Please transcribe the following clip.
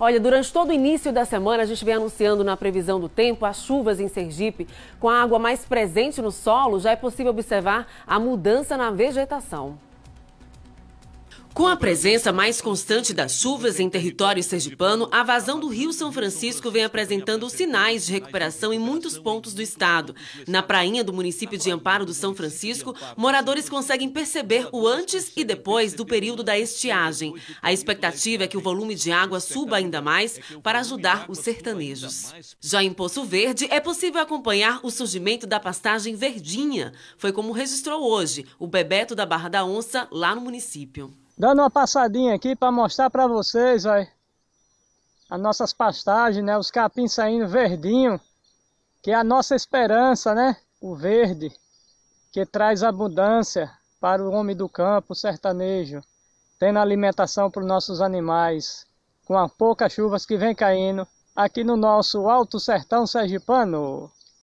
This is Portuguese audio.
Olha, durante todo o início da semana, a gente vem anunciando na previsão do tempo as chuvas em Sergipe. Com a água mais presente no solo, já é possível observar a mudança na vegetação. Com a presença mais constante das chuvas em território sergipano, a vazão do Rio São Francisco vem apresentando sinais de recuperação em muitos pontos do estado. Na prainha do município de Amparo do São Francisco, moradores conseguem perceber o antes e depois do período da estiagem. A expectativa é que o volume de água suba ainda mais para ajudar os sertanejos. Já em Poço Verde, é possível acompanhar o surgimento da pastagem verdinha. Foi como registrou hoje o Bebeto da Barra da Onça, lá no município. Dando uma passadinha aqui para mostrar para vocês, olha, as nossas pastagens, né? Os capins saindo verdinho, que é a nossa esperança, né? O verde, que traz abundância para o homem do campo, sertanejo, tendo alimentação para os nossos animais, com as poucas chuvas que vem caindo aqui no nosso Alto Sertão Sergipano.